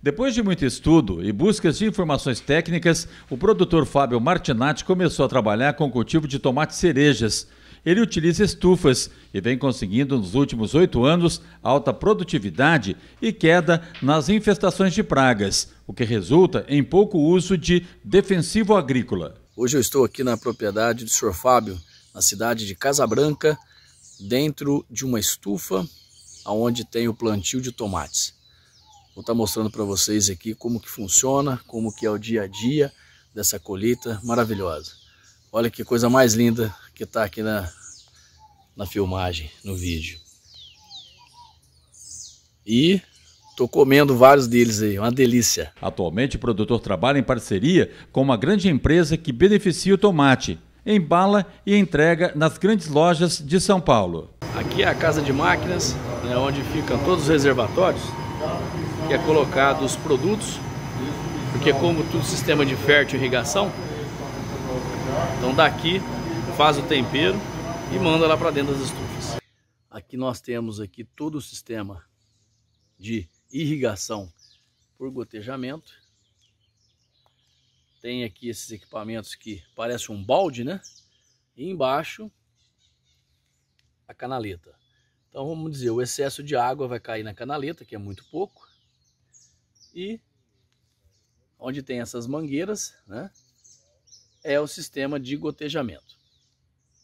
Depois de muito estudo e buscas de informações técnicas, o produtor Fábio Martinatti começou a trabalhar com o cultivo de tomates cerejas. Ele utiliza estufas e vem conseguindo, nos últimos oito anos, alta produtividade e queda nas infestações de pragas, o que resulta em pouco uso de defensivo agrícola. Hoje eu estou aqui na propriedade do Sr. Fábio, na cidade de Casabranca, dentro de uma estufa onde tem o plantio de tomates. Vou estar mostrando para vocês aqui como que funciona, como que é o dia a dia dessa colheita maravilhosa. Olha que coisa mais linda que está aqui na, na filmagem, no vídeo. E Estou comendo vários deles aí, uma delícia. Atualmente, o produtor trabalha em parceria com uma grande empresa que beneficia o tomate, embala e entrega nas grandes lojas de São Paulo. Aqui é a casa de máquinas, né, onde ficam todos os reservatórios que é colocado os produtos, porque como tudo sistema de fértil irrigação, então daqui faz o tempero e manda lá para dentro das estufas. Aqui nós temos aqui todo o sistema de irrigação por gotejamento. Tem aqui esses equipamentos que parece um balde, né? E embaixo a canaleta. Então vamos dizer, o excesso de água vai cair na canaleta, que é muito pouco. E onde tem essas mangueiras, né? É o sistema de gotejamento.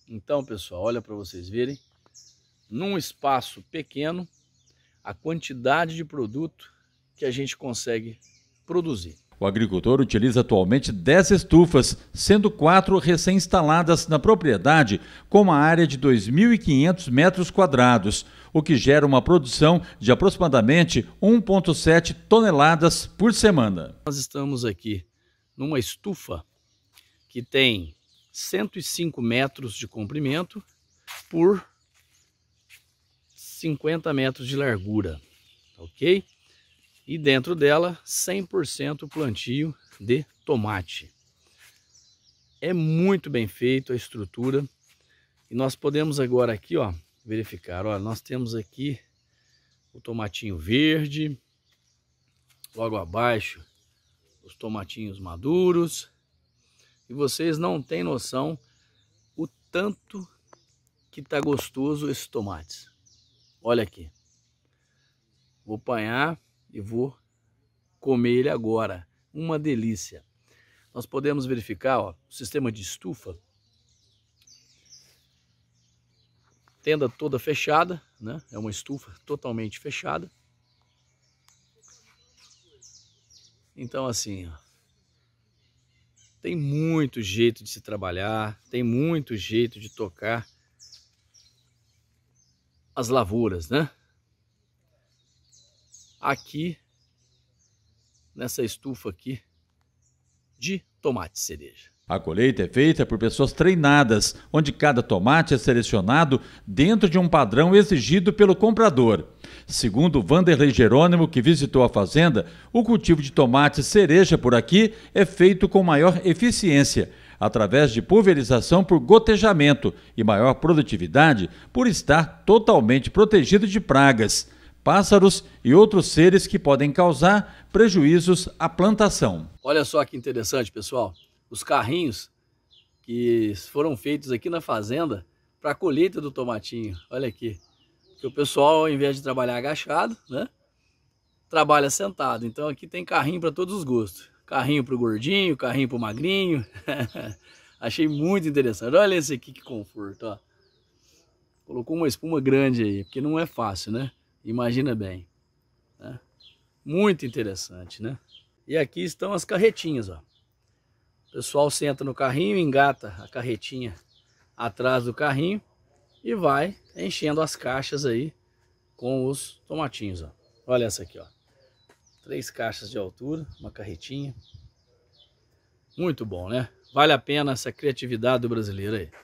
Então, pessoal, olha para vocês verem. Num espaço pequeno, a quantidade de produto que a gente consegue produzir. O agricultor utiliza atualmente 10 estufas, sendo quatro recém-instaladas na propriedade, com uma área de 2.500 metros quadrados, o que gera uma produção de aproximadamente 1,7 toneladas por semana. Nós estamos aqui numa estufa que tem 105 metros de comprimento por 50 metros de largura, ok? e dentro dela 100% plantio de tomate. É muito bem feito a estrutura e nós podemos agora aqui, ó, verificar, ó, nós temos aqui o tomatinho verde, logo abaixo os tomatinhos maduros. E vocês não têm noção o tanto que tá gostoso esses tomates. Olha aqui. Vou apanhar e vou comer ele agora. Uma delícia. Nós podemos verificar ó, o sistema de estufa, tenda toda fechada, né? é uma estufa totalmente fechada. Então assim, ó, tem muito jeito de se trabalhar, tem muito jeito de tocar as lavouras, né? aqui nessa estufa aqui de tomate cereja. A colheita é feita por pessoas treinadas, onde cada tomate é selecionado dentro de um padrão exigido pelo comprador. Segundo Vanderlei Jerônimo, que visitou a fazenda, o cultivo de tomate cereja por aqui é feito com maior eficiência, através de pulverização por gotejamento e maior produtividade por estar totalmente protegido de pragas pássaros e outros seres que podem causar prejuízos à plantação. Olha só que interessante, pessoal. Os carrinhos que foram feitos aqui na fazenda para a colheita do tomatinho. Olha aqui. Porque o pessoal, ao invés de trabalhar agachado, né? Trabalha sentado. Então aqui tem carrinho para todos os gostos. Carrinho para o gordinho, carrinho para o magrinho. Achei muito interessante. Olha esse aqui que conforto, ó. Colocou uma espuma grande aí, porque não é fácil, né? Imagina bem. Né? Muito interessante, né? E aqui estão as carretinhas, ó. O pessoal senta no carrinho, engata a carretinha atrás do carrinho e vai enchendo as caixas aí com os tomatinhos, ó. Olha essa aqui, ó. Três caixas de altura, uma carretinha. Muito bom, né? Vale a pena essa criatividade do brasileiro aí.